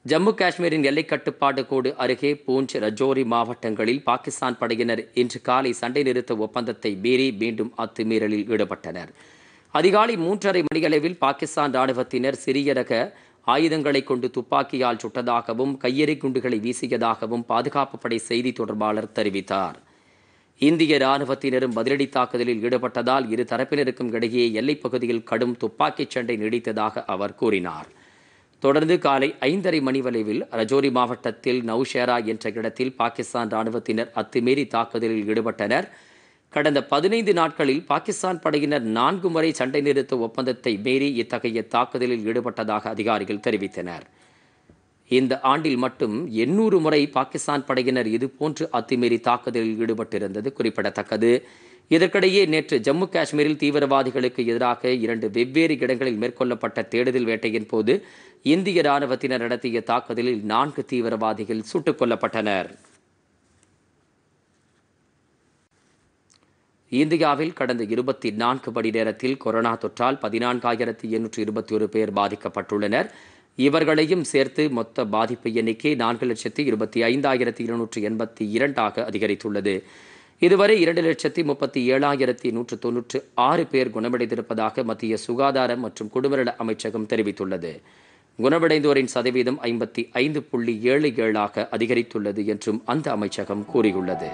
ஜம்மு காஷ்மீரின் எல்லைக்கட்டுப்பாடு கோடு அருகே பூஞ்ச் ரஜோரி மாவட்டங்களில் பாகிஸ்தான் படையினர் இன்று காலை சண்டை நிறுத்த ஒப்பந்தத்தை மீறி மீண்டும் அத்துமீறலில் ஈடுபட்டனர் அதிகாலை மூன்றரை மணியளவில் பாகிஸ்தான் ராணுவத்தினர் சிறிய ரக ஆயுதங்களை கொண்டு துப்பாக்கியால் சுட்டதாகவும் கையெறி குண்டுகளை வீசியதாகவும் பாதுகாப்பு படை செய்தி தொடர்பாளர் தெரிவித்தார் இந்திய ராணுவத்தினரும் பதிலடி தாக்குதலில் ஈடுபட்டதால் இரு தரப்பினருக்கும் இடையே எல்லைப்பகுதியில் பகுதியில் கடும் துப்பாக்கிச் சண்டை நீடித்ததாக அவர் கூறினார் தொடர்ந்து காலை ஐந்தரை மணி வளைவில் ரஜோரி மாவட்டத்தில் நௌஷேரா என்ற இடத்தில் பாகிஸ்தான் ராணுவத்தினர் அத்துமீறி தாக்குதலில் ஈடுபட்டனர் கடந்த பதினைந்து நாட்களில் பாகிஸ்தான் படையினர் நான்கு முறை சண்டை நிறுத்த ஒப்பந்தத்தை மீறி இத்தகைய தாக்குதலில் ஈடுபட்டதாக அதிகாரிகள் தெரிவித்தனர் இந்த ஆண்டில் மட்டும் எண்ணூறு முறை பாகிஸ்தான் படையினர் இதுபோன்று அத்துமீறி தாக்குதலில் ஈடுபட்டிருந்தது குறிப்பிடத்தக்கது இதற்கிடையே நேற்று ஜம்மு காஷ்மீரில் தீவிரவாதிகளுக்கு எதிராக இரண்டு வெவ்வேறு இடங்களில் மேற்கொள்ளப்பட்ட தேடுதல் வேட்டையின் போது இந்திய ராணுவத்தினர் நடத்திய தாக்குதலில் நான்கு தீவிரவாதிகள் சுட்டுக் கொல்லப்பட்டனர் இந்தியாவில் கடந்த இருபத்தி நான்கு மணி நேரத்தில் கொரோனா தொற்றால் பதினான்காயிரத்தி எண்ணூற்று இருபத்தி ஒரு பேர் பாதிக்கப்பட்டுள்ளனர் இவர்களையும் சேர்த்து மொத்த பாதிப்பு எண்ணிக்கை நான்கு லட்சத்தி இருபத்தி ஐந்தாயிரத்தி இருநூற்றி எண்பத்தி இரண்டாக அதிகரித்துள்ளது இதுவரை இரண்டு லட்சத்தி முப்பத்தி ஏழாயிரத்தி நூற்று தொன்னூற்று ஆறு பேர் குணமடைந்திருப்பதாக மத்திய சுகாதாரம் மற்றும் குடும்பநல அமைச்சகம் தெரிவித்துள்ளது குணமடைந்தோரின் சதவீதம் ஐம்பத்தி ஐந்து புள்ளி ஏழு ஏழாக அதிகரித்துள்ளது என்றும் அந்த அமைச்சகம் கூறியுள்ளது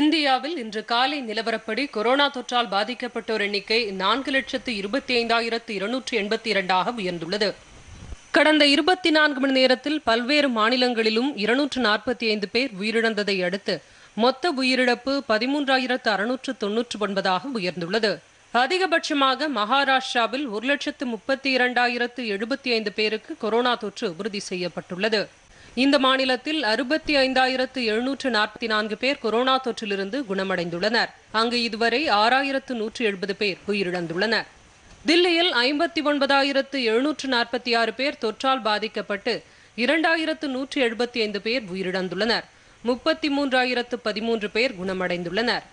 இந்தியாவில் இன்று காலை நிலவரப்படி கொரோனா தொற்றால் பாதிக்கப்பட்டோர் எண்ணிக்கை நான்கு லட்சத்து இருபத்தி ஐந்தாயிரத்து இருநூற்று எண்பத்தி இரண்டாக உயர்ந்துள்ளது கடந்த இருபத்தி நான்கு மணி நேரத்தில் பல்வேறு மாநிலங்களிலும் இருநூற்று நாற்பத்தி ஐந்து பேர் உயிரிழந்ததை அடுத்து மொத்த உயிரிழப்பு பதிமூன்றாயிரத்து அறுநூற்று தொன்னூற்று ஒன்பதாக உயர்ந்துள்ளது அதிகபட்சமாக மகாராஷ்டிராவில் ஒரு லட்சத்து முப்பத்தி இரண்டாயிரத்து எழுபத்தி ஐந்து பேருக்கு கொரோனா தொற்று உறுதி செய்யப்பட்டுள்ளது இந்த மாநிலத்தில் அறுபத்தி ஐந்தாயிரத்து எழுநூற்று நாற்பத்தி நான்கு பேர் கொரோனா தொற்றிலிருந்து குணமடைந்துள்ளனர் அங்கு இதுவரை ஆறாயிரத்து நூற்று எழுபது பேர் உயிரிழந்துள்ளனர் தில்லியில் ஐம்பத்தி ஒன்பதாயிரத்து எழுநூற்று நாற்பத்தி ஆறு பேர் தொற்றால் பாதிக்கப்பட்டு இரண்டாயிரத்து நூற்றி எழுபத்தி ஐந்து பேர் உயிரிழந்துள்ளனர் முப்பத்தி மூன்றாயிரத்து பதிமூன்று பேர் குணமடைந்துள்ளனர்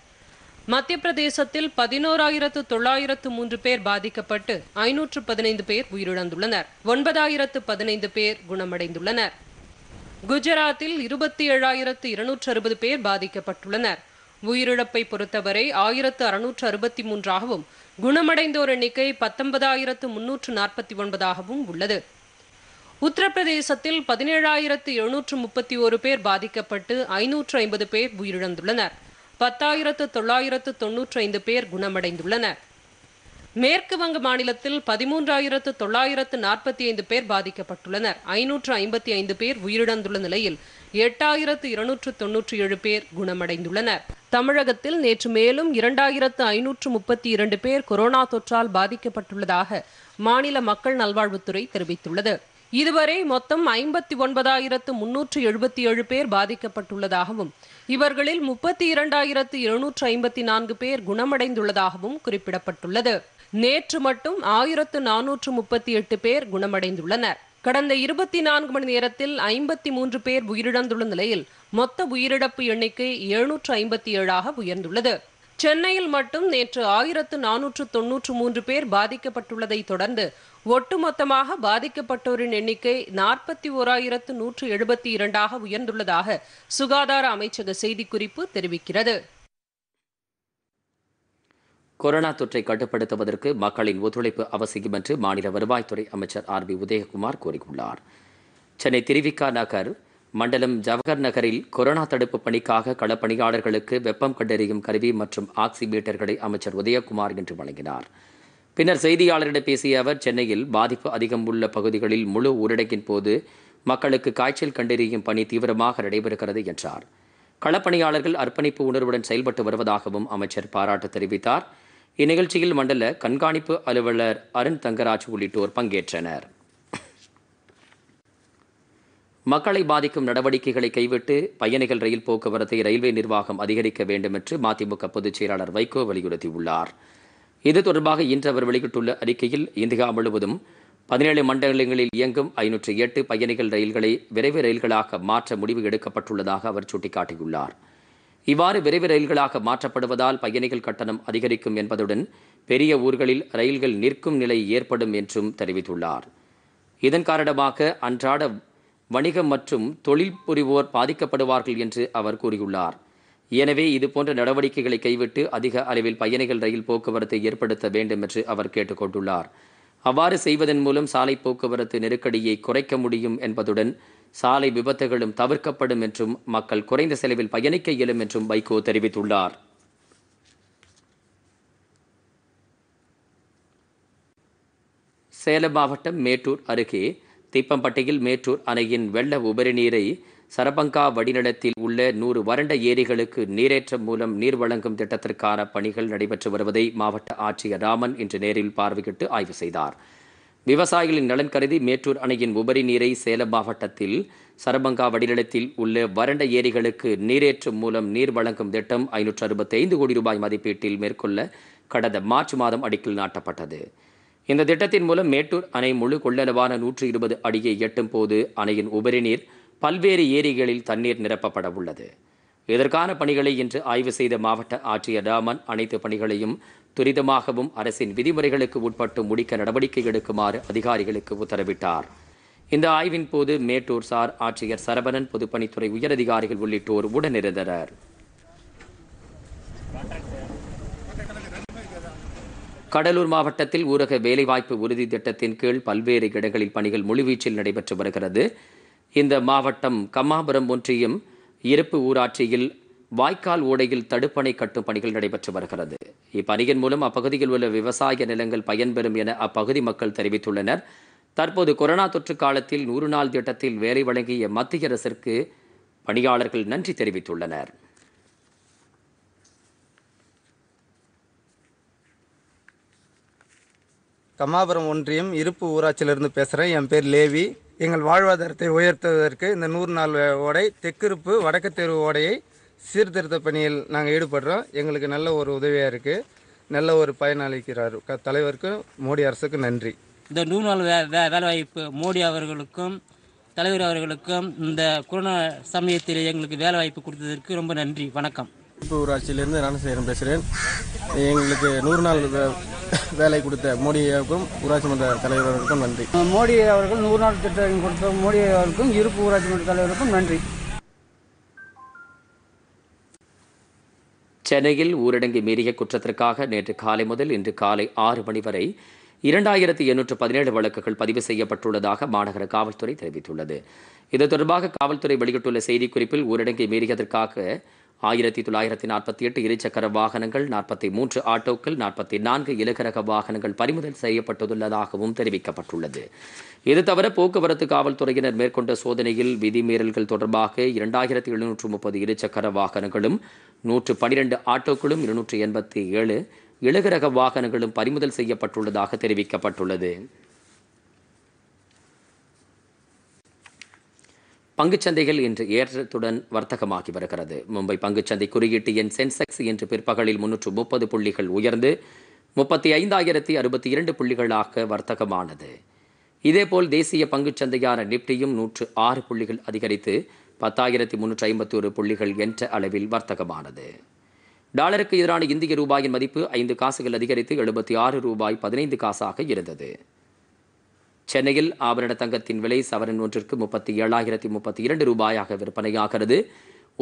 மத்திய பிரதேசத்தில் பதினோராயிரத்து தொள்ளாயிரத்து மூன்று பேர் பாதிக்கப்பட்டு ஐநூற்று பதினைந்து பேர் உயிரிழந்துள்ளனர் ஒன்பதாயிரத்து பதினைந்து பேர் குணமடைந்துள்ளனர் குஜராத்தில் இருபத்தி ஏழாயிரத்து இருநூற்று அறுபது பேர் பாதிக்கப்பட்டுள்ளனர் உயிரிழப்பை பொறுத்தவரை ஆயிரத்து அறுநூற்று அறுபத்தி மூன்றாகவும் குணமடைந்தோர் எண்ணிக்கை பத்தொன்பதாயிரத்து முன்னூற்று நாற்பத்தி ஒன்பதாகவும் உள்ளது உத்தரப்பிரதேசத்தில் பதினேழாயிரத்து எழுநூற்று முப்பத்தி ஒரு பேர் பாதிக்கப்பட்டு ஐநூற்று ஐம்பது பேர் உயிரிழந்துள்ளனர் பத்தாயிரத்து தொள்ளாயிரத்து தொன்னூற்றி ஐந்து பேர் குணமடைந்துள்ளனர் மேற்கு வங்க மாநிலத்தில் பதிமூன்றாயிரத்து தொள்ளாயிரத்து நாற்பத்தி ஐந்து பேர் பாதிக்கப்பட்டுள்ளனர் ஐநூற்று ஐம்பத்தி ஐந்து பேர் உயிரிழந்துள்ள நிலையில் எட்டாயிரத்து இருநூற்று தொன்னூற்றி ஏழு பேர் குணமடைந்துள்ளனர் தமிழகத்தில் நேற்று மேலும் இரண்டாயிரத்து ஐநூற்று முப்பத்தி இரண்டு பேர் கொரோனா தொற்றால் பாதிக்கப்பட்டுள்ளதாக மாநில மக்கள் நல்வாழ்வுத்துறை தெரிவித்துள்ளது இதுவரை மொத்தம் ஐம்பத்தி ஒன்பதாயிரத்து முன்னூற்று எழுபத்தி ஏழு பேர் பாதிக்கப்பட்டுள்ளதாகவும் இவர்களில் முப்பத்தி இரண்டாயிரத்து இருநூற்று ஐம்பத்தி நான்கு பேர் குணமடைந்துள்ளதாகவும் குறிப்பிடப்பட்டுள்ளது நேற்று மட்டும் ஆயிரத்து நானூற்று முப்பத்தி எட்டு பேர் குணமடைந்துள்ளனர் கடந்த இருபத்தி நான்கு மணி நேரத்தில் ஐம்பத்தி மூன்று பேர் உயிரிழந்துள்ள நிலையில் மொத்த உயிரிழப்பு எண்ணிக்கை எழுநூற்று ஐம்பத்தி ஏழாக உயர்ந்துள்ளது சென்னையில் மட்டும் நேற்று ஆயிரத்து நானூற்று தொன்னூற்று மூன்று பேர் பாதிக்கப்பட்டுள்ளதை தொடர்ந்து ஒட்டுமொத்தமாக பாதிக்கப்பட்டோரின் எண்ணிக்கை நாற்பத்தி ஓராயிரத்து நூற்று எழுபத்தி இரண்டாக உயர்ந்துள்ளதாக சுகாதார அமைச்சக செய்திக்குறிப்பு தெரிவிக்கிறது கொரோனா தொற்றை கட்டுப்படுத்துவதற்கு மக்களின் ஒத்துழைப்பு அவசியம் என்று மாநில வருவாய்த்துறை அமைச்சர் ஆர் பி உதயகுமார் கூறியுள்ளார் சென்னை திருவிக்கா நகர் மண்டலம் ஜவஹர் நகரில் கொரோனா தடுப்பு பணிக்காக களப்பணியாளர்களுக்கு வெப்பம் கண்டறியும் கருவி மற்றும் ஆக்சிமீட்டர்களை அமைச்சர் உதயகுமார் இன்று வழங்கினார் பின்னர் செய்தியாளரிடம் பேசிய அவர் சென்னையில் பாதிப்பு அதிகம் உள்ள பகுதிகளில் முழு ஊரடங்கின் போது மக்களுக்கு காய்ச்சல் கண்டறியும் பணி தீவிரமாக நடைபெறுகிறது என்றார் களப்பணியாளர்கள் அர்ப்பணிப்பு உணர்வுடன் செயல்பட்டு வருவதாகவும் அமைச்சர் பாராட்டு தெரிவித்தார் இந்நிகழ்ச்சியில் மண்டல கண்காணிப்பு அலுவலர் அருண் தங்கராஜ் உள்ளிட்டோர் பங்கேற்றனர் மக்களை பாதிக்கும் நடவடிக்கைகளை கைவிட்டு பயணிகள் ரயில் போக்குவரத்தை ரயில்வே நிர்வாகம் அதிகரிக்க வேண்டும் என்று மதிமுக பொதுச் செயலாளர் வைகோ வலியுறுத்தியுள்ளார் இது தொடர்பாக இன்று அவர் வெளியிட்டுள்ள அறிக்கையில் இந்தியா முழுவதும் பதினேழு மண்டலங்களில் இயங்கும் ஐநூற்றி எட்டு பயணிகள் ரயில்களை விரைவு ரயில்களாக மாற்ற முடிவு எடுக்கப்பட்டுள்ளதாக அவர் சுட்டிக்காட்டியுள்ளார் இவ்வாறு விரைவு ரயில்களாக மாற்றப்படுவதால் பயணிகள் கட்டணம் அதிகரிக்கும் என்பதுடன் பெரிய ஊர்களில் ரயில்கள் நிற்கும் நிலை ஏற்படும் என்றும் தெரிவித்துள்ளார் இதன் காரணமாக அன்றாட வணிகம் மற்றும் தொழில் புரிவோர் பாதிக்கப்படுவார்கள் என்று அவர் கூறியுள்ளார் எனவே இதுபோன்ற நடவடிக்கைகளை கைவிட்டு அதிக அளவில் பயணிகள் ரயில் போக்குவரத்தை ஏற்படுத்த வேண்டும் என்று அவர் கேட்டுக்கொண்டுள்ளார் அவ்வாறு செய்வதன் மூலம் சாலை போக்குவரத்து நெருக்கடியை குறைக்க முடியும் என்பதுடன் சாலை விபத்துகளும் தவிர்க்கப்படும் என்றும் மக்கள் குறைந்த செலவில் பயணிக்க இயலும் என்றும் வைகோ தெரிவித்துள்ளார் சேலம் மாவட்டம் மேட்டூர் அருகே தீப்பம்பட்டியில் மேட்டூர் அணையின் வெள்ள உபரிநீரை சரபங்கா வடிநிலத்தில் உள்ள நூறு வறண்ட ஏரிகளுக்கு நீரேற்றம் மூலம் நீர் வழங்கும் திட்டத்திற்கான பணிகள் நடைபெற்று வருவதை மாவட்ட ஆட்சியர் ராமன் இன்று நேரில் பார்வையிட்டு ஆய்வு செய்தார் விவசாயிகளின் நலன் கருதி மேட்டூர் அணையின் உபரி நீரை சேலம் மாவட்டத்தில் சரபங்கா வடிநிலத்தில் உள்ள வறண்ட ஏரிகளுக்கு நீரேற்றம் மூலம் நீர் வழங்கும் திட்டம் ஐநூற்று அறுபத்தைந்து கோடி ரூபாய் மதிப்பீட்டில் மேற்கொள்ள கடந்த மார்ச் மாதம் அடிக்கல் நாட்டப்பட்டது இந்த திட்டத்தின் மூலம் மேட்டூர் அணை முழு கொள்ளளவான நூற்றி இருபது அடியை எட்டும் போது அணையின் உபரி நீர் பல்வேறு ஏரிகளில் தண்ணீர் நிரப்பப்பட உள்ளது இதற்கான பணிகளை இன்று ஆய்வு செய்த மாவட்ட ஆட்சியர் ராமன் அனைத்து பணிகளையும் துரிதமாகவும் அரசின் விதிமுறைகளுக்கு உட்பட்டு முடிக்க நடவடிக்கை எடுக்குமாறு அதிகாரிகளுக்கு உத்தரவிட்டார் இந்த ஆய்வின் போது மேட்டூர் சார் ஆட்சியர் சரவணன் பொதுப்பணித்துறை உயரதிகாரிகள் உள்ளிட்டோர் உடனிருந்தனர் கடலூர் மாவட்டத்தில் ஊரக வேலைவாய்ப்பு உறுதி திட்டத்தின் கீழ் பல்வேறு இடங்களில் பணிகள் முழுவீச்சில் நடைபெற்று வருகிறது இந்த மாவட்டம் கம்மாபுரம் ஒன்றியம் இருப்பு ஊராட்சியில் வாய்க்கால் ஓடையில் தடுப்பணை கட்டும் பணிகள் நடைபெற்று வருகிறது இப்பணியின் மூலம் அப்பகுதியில் உள்ள விவசாய நிலங்கள் பயன்பெறும் என அப்பகுதி மக்கள் தெரிவித்துள்ளனர் தற்போது கொரோனா தொற்று காலத்தில் நூறு நாள் திட்டத்தில் வேலை வழங்கிய மத்திய அரசிற்கு பணியாளர்கள் நன்றி தெரிவித்துள்ளனர் கமாபுரம் ஒன்றியம் இருப்பு ஊராட்சியிலிருந்து பேசுகிறேன் என் பேர் லேவி எங்கள் வாழ்வாதாரத்தை உயர்த்துவதற்கு இந்த நூறு நாள் ஓடை தெற்கிருப்பு வடக்கு தெரு ஓடையை சீர்திருத்த பணியில் நாங்கள் ஈடுபடுறோம் எங்களுக்கு நல்ல ஒரு உதவியாக இருக்குது நல்ல ஒரு பயனளிக்கிறார் க தலைவருக்கும் மோடி அரசுக்கும் நன்றி இந்த நூறு நாள் வே வே வேலைவாய்ப்பு மோடி அவர்களுக்கும் தலைவர் அவர்களுக்கும் இந்த கொரோனா சமயத்தில் எங்களுக்கு வேலைவாய்ப்பு கொடுத்ததற்கு ரொம்ப நன்றி வணக்கம் திருப்பூர் ஊராட்சியிலேருந்து ஞானசேகரன் பேசுகிறேன் எங்களுக்கு நூறு நாள் வேலை கொடுத்த மோடியாவுக்கும் ஊராட்சி மன்ற தலைவர்களுக்கும் நன்றி மோடி அவர்கள் நூறு நாள் திட்டம் கொடுத்த மோடி அவருக்கும் இருப்பு ஊராட்சி மன்ற தலைவருக்கும் நன்றி சென்னையில் ஊரடங்கு மீறிய குற்றத்திற்காக நேற்று காலை முதல் இன்று காலை ஆறு மணி வரை இரண்டாயிரத்தி எண்ணூற்று பதினேழு வழக்குகள் பதிவு செய்யப்பட்டுள்ளதாக மாநகர காவல்துறை தெரிவித்துள்ளது இது தொடர்பாக காவல்துறை வெளியிட்டுள்ள செய்திக்குறிப்பில் ஊரடங்கை மீறியதற்காக ஆயிரத்தி தொள்ளாயிரத்தி நாற்பத்தி எட்டு இருசக்கர வாகனங்கள் நாற்பத்தி மூன்று ஆட்டோக்கள் நாற்பத்தி நான்கு இலகரக வாகனங்கள் பறிமுதல் செய்யப்பட்டுள்ளதாகவும் தெரிவிக்கப்பட்டுள்ளது இது தவிர போக்குவரத்து காவல்துறையினர் மேற்கொண்ட சோதனையில் விதிமீறல்கள் தொடர்பாக இரண்டாயிரத்தி எழுநூற்று முப்பது இருசக்கர வாகனங்களும் நூற்று பனிரெண்டு ஆட்டோக்களும் இருநூற்று எண்பத்தி ஏழு இலகரக வாகனங்களும் பறிமுதல் செய்யப்பட்டுள்ளதாக தெரிவிக்கப்பட்டுள்ளது பங்குச்சந்தைகள் இன்று ஏற்றத்துடன் வர்த்தகமாகி வருகிறது மும்பை பங்குச்சந்தை குறியீட்டு எண் சென்செக்ஸ் இன்று பிற்பகலில் முன்னூற்று முப்பது புள்ளிகள் உயர்ந்து முப்பத்தி ஐந்தாயிரத்தி அறுபத்தி இரண்டு புள்ளிகளாக வர்த்தகமானது இதேபோல் தேசிய பங்குச்சந்தையான நிப்டியும் நூற்று ஆறு புள்ளிகள் அதிகரித்து பத்தாயிரத்தி முன்னூற்றி ஐம்பத்தோரு புள்ளிகள் என்ற அளவில் வர்த்தகமானது டாலருக்கு எதிரான இந்திய ரூபாயின் மதிப்பு ஐந்து காசுகள் அதிகரித்து எழுபத்தி ஆறு ரூபாய் பதினைந்து காசாக இருந்தது சென்னையில் ஆபரண தங்கத்தின் விலை சவரன் ஒன்றிற்கு முப்பத்தி ஏழாயிரத்தி முப்பத்தி இரண்டு ரூபாயாக விற்பனையாகிறது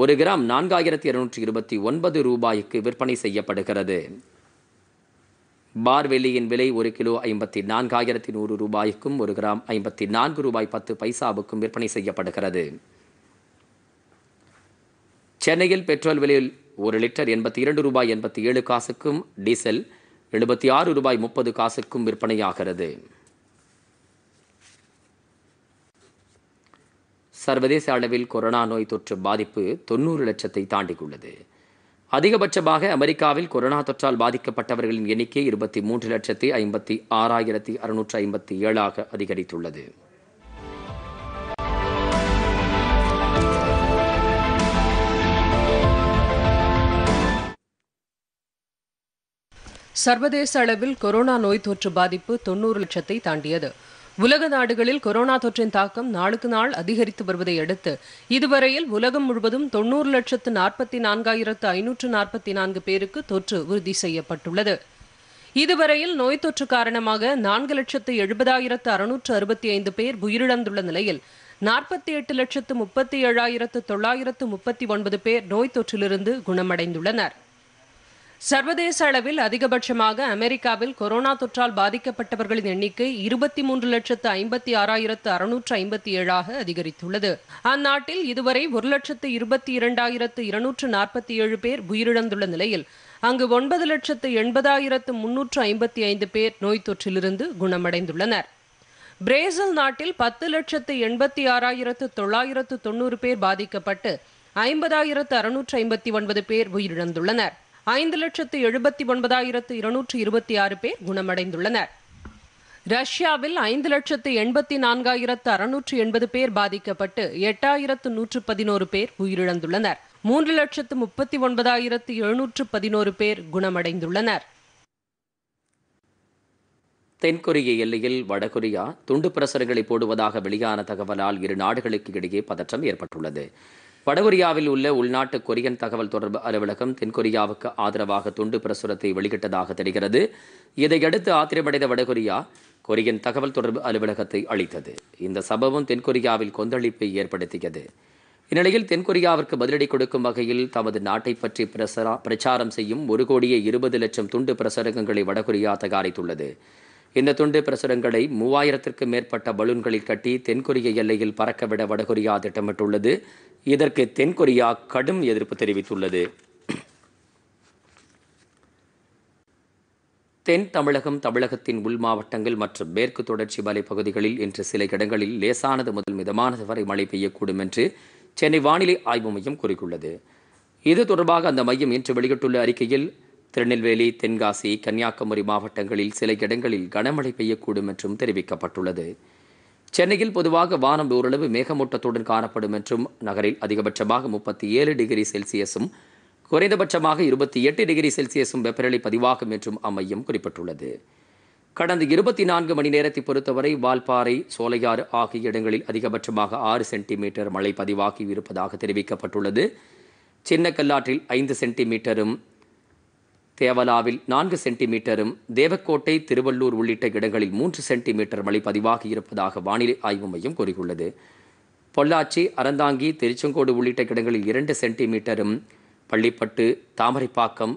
ஒரு கிராம் நான்காயிரத்தி இருநூற்றி இருபத்தி ஒன்பது ரூபாய்க்கு விற்பனை செய்யப்படுகிறது பார்வெல்லியின் விலை ஒரு கிலோ ஐம்பத்தி நான்காயிரத்தி நூறு ரூபாய்க்கும் ஒரு கிராம் ஐம்பத்தி நான்கு ரூபாய் பத்து பைசாவுக்கும் விற்பனை செய்யப்படுகிறது சென்னையில் பெட்ரோல் விலையில் ஒரு லிட்டர் எண்பத்தி இரண்டு ரூபாய் எண்பத்தி ஏழு காசுக்கும் டீசல் எழுபத்தி ஆறு ரூபாய் முப்பது காசுக்கும் விற்பனையாகிறது சர்வதேச அளவில் கொரோனா நோய் தொற்று பாதிப்பு தொண்ணூறு லட்சத்தை தாண்டியுள்ளது அதிகபட்சமாக அமெரிக்காவில் கொரோனா தொற்றால் பாதிக்கப்பட்டவர்களின் எண்ணிக்கை இருபத்தி மூன்று லட்சத்தி ஐம்பத்தி ஆறாயிரத்தி அறுநூற்று ஐம்பத்தி ஏழாக அதிகரித்துள்ளது சர்வதேச அளவில் கொரோனா நோய் தொற்று பாதிப்பு தொன்னூறு லட்சத்தை தாண்டியது உலக நாடுகளில் கொரோனா தொற்றின் தாக்கம் நாளுக்கு நாள் அதிகரித்து வருவதை அடுத்து இதுவரையில் உலகம் முழுவதும் தொன்னூறு லட்சத்து நாற்பத்தி நான்காயிரத்து ஐநூற்று நாற்பத்தி நான்கு பேருக்கு தொற்று உறுதி செய்யப்பட்டுள்ளது இதுவரையில் நோய் தொற்று காரணமாக நான்கு லட்சத்து எழுபதாயிரத்து அறுநூற்று அறுபத்தி ஐந்து பேர் உயிரிழந்துள்ள நிலையில் நாற்பத்தி எட்டு லட்சத்து முப்பத்தி ஏழாயிரத்து தொள்ளாயிரத்து முப்பத்தி ஒன்பது பேர் நோய் தொற்றிலிருந்து குணமடைந்துள்ளனர் சர்வதேச அளவில் அதிகபட்சமாக அமெரிக்காவில் கொரோனா தொற்றால் பாதிக்கப்பட்டவர்களின் எண்ணிக்கை இருபத்தி மூன்று லட்சத்து ஐம்பத்தி ஆறாயிரத்து அறுநூற்று ஐம்பத்தி ஏழாக அதிகரித்துள்ளது அந்நாட்டில் இதுவரை ஒரு லட்சத்து இருபத்தி இரண்டாயிரத்து இருநூற்று நாற்பத்தி ஏழு பேர் உயிரிழந்துள்ள நிலையில் அங்கு ஒன்பது லட்சத்து எண்பதாயிரத்து முன்னூற்று ஐம்பத்தி ஐந்து பேர் நோய் தொற்றிலிருந்து குணமடைந்துள்ளனர் பிரேசில் நாட்டில் பத்து லட்சத்து எண்பத்தி ஆறாயிரத்து தொள்ளாயிரத்து தொண்ணூறு பேர் பாதிக்கப்பட்டு ஐம்பதாயிரத்து அறுநூற்று ஐம்பத்தி ஒன்பது பேர் உயிரிழந்துள்ளனர் ஐந்து லட்சத்து எழுபத்தி ஒன்பதாயிரத்து இருநூற்று இருபத்தி ஆறு பேர் குணமடைந்துள்ளனர் ரஷ்யாவில் ஐந்து லட்சத்து எண்பத்தி நான்காயிரத்து அறுநூற்று எண்பது பேர் பாதிக்கப்பட்டு எட்டாயிரத்து நூற்று பதினோரு பேர் உயிரிழந்துள்ளனர் மூன்று லட்சத்து முப்பத்தி ஒன்பதாயிரத்து எழுநூற்று பதினோரு பேர் குணமடைந்துள்ளனர் தென்கொரிய எல்லையில் வடகொரியா துண்டு பிரசரங்களை போடுவதாக வெளியான தகவலால் இரு நாடுகளுக்கு இடையே பதற்றம் ஏற்பட்டுள்ளது வடகொரியாவில் உள்ள உள்நாட்டு கொரியன் தகவல் தொடர்பு அலுவலகம் தென்கொரியாவுக்கு ஆதரவாக துண்டு பிரசுரத்தை வெளியிட்டதாக தெரிகிறது இதையடுத்து ஆத்திரமடைந்த வடகொரியா கொரியன் தகவல் தொடர்பு அலுவலகத்தை அளித்தது இந்த சம்பவம் தென்கொரியாவில் கொந்தளிப்பை ஏற்படுத்தியது இந்நிலையில் தென்கொரியாவிற்கு பதிலடி கொடுக்கும் வகையில் தமது நாட்டை பற்றி பிரச்சாரம் செய்யும் ஒரு கோடியே இருபது லட்சம் துண்டு பிரசரகங்களை வடகொரியா தயாரித்துள்ளது இந்த துண்டு பிரசுரங்களை மூவாயிரத்திற்கும் மேற்பட்ட பலூன்களில் கட்டி தென்கொரிய எல்லையில் பறக்கவிட வடகொரியா திட்டமிட்டுள்ளது இதற்கு தென்கொரியா கடும் எதிர்ப்பு தெரிவித்துள்ளது தென் தமிழகம் தமிழகத்தின் உள் மாவட்டங்கள் மற்றும் மேற்கு தொடர்ச்சி மலைப்பகுதிகளில் இன்று சில இடங்களில் லேசானது முதல் மிதமானது வரை மழை பெய்யக்கூடும் என்று சென்னை வானிலை ஆய்வு மையம் கூறியுள்ளது இது தொடர்பாக அந்த மையம் இன்று வெளியிட்டுள்ள அறிக்கையில் திருநெல்வேலி தென்காசி கன்னியாகுமரி மாவட்டங்களில் சில இடங்களில் கனமழை பெய்யக்கூடும் என்றும் தெரிவிக்கப்பட்டுள்ளது சென்னையில் பொதுவாக வானம் ஓரளவு மேகமூட்டத்துடன் காணப்படும் என்றும் நகரில் அதிகபட்சமாக முப்பத்தி ஏழு டிகிரி செல்சியஸும் குறைந்தபட்சமாக இருபத்தி எட்டு டிகிரி செல்சியஸும் வெப்பநிலை பதிவாகும் என்றும் அம்மையம் குறிப்பிட்டுள்ளது கடந்த இருபத்தி நான்கு மணி நேரத்தை பொறுத்தவரை வால்பாறை சோலையாறு ஆகிய இடங்களில் அதிகபட்சமாக ஆறு சென்டிமீட்டர் மழை பதிவாகி இருப்பதாக தெரிவிக்கப்பட்டுள்ளது சின்ன கல்லாற்றில் ஐந்து சென்டிமீட்டரும் தேவலாவில் நான்கு சென்டிமீட்டரும் தேவக்கோட்டை திருவள்ளூர் உள்ளிட்ட இடங்களில் மூன்று சென்டிமீட்டர் மழை பதிவாகி இருப்பதாக வானிலை ஆய்வு மையம் கூறியுள்ளது பொள்ளாச்சி அறந்தாங்கி திருச்செங்கோடு உள்ளிட்ட இடங்களில் இரண்டு சென்டிமீட்டரும் பள்ளிப்பட்டு தாமரைப்பாக்கம்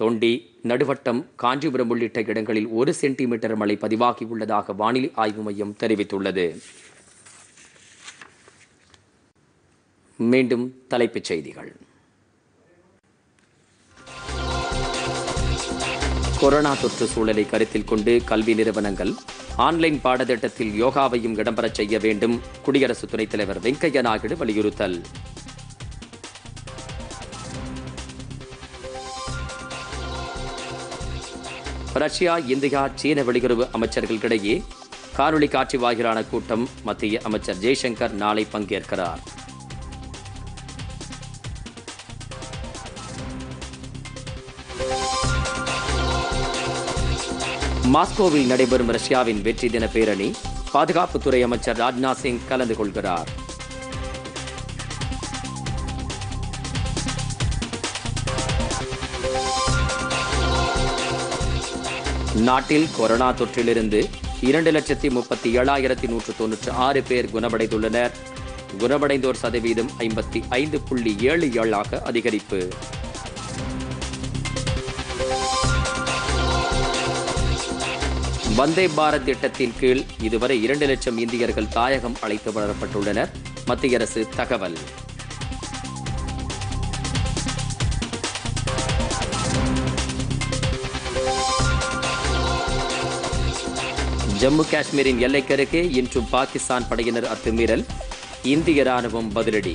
தொண்டி நடுவட்டம் காஞ்சிபுரம் உள்ளிட்ட இடங்களில் ஒரு சென்டிமீட்டர் மழை பதிவாகியுள்ளதாக வானிலை ஆய்வு மையம் தெரிவித்துள்ளது மீண்டும் தலைப்புச் செய்திகள் கொரோனா தொற்று சூழலை கருத்தில் கொண்டு கல்வி நிறுவனங்கள் ஆன்லைன் பாடத்திட்டத்தில் யோகாவையும் இடம்பெறச் செய்ய வேண்டும் குடியரசு துணைத் தலைவர் வெங்கையா நாயுடு வலியுறுத்தல் ரஷ்யா இந்தியா சீன வெளியுறவு அமைச்சர்களுக்கிடையே காணொலி காட்சி வாயிலான கூட்டம் மத்திய அமைச்சர் ஜெய்சங்கர் நாளை பங்கேற்கிறார் மாஸ்கோவில் நடைபெறும் ரஷ்யாவின் வெற்றி தின பேரணி பாதுகாப்புத்துறை அமைச்சர் ராஜ்நாத் சிங் கலந்து கொள்கிறார் நாட்டில் கொரோனா தொற்றிலிருந்து இரண்டு லட்சத்தி முப்பத்தி ஏழாயிரத்தி நூற்று தொன்னூற்று ஆறு பேர் குணமடைந்துள்ளனர் குணமடைந்தோர் சதவீதம் ஐம்பத்தி ஐந்து புள்ளி ஏழு ஏழாக அதிகரிப்பு வந்தே பாரத் திட்டத்தின் கீழ் இதுவரை இரண்டு லட்சம் இந்தியர்கள் தாயகம் அழைத்து வரப்பட்டுள்ளனர் மத்திய அரசு தகவல் ஜம்மு காஷ்மீரின் எல்லைக்கருகே இன்றும் பாகிஸ்தான் படையினர் அத்துமீறல் இந்திய ராணுவம் பதிலடி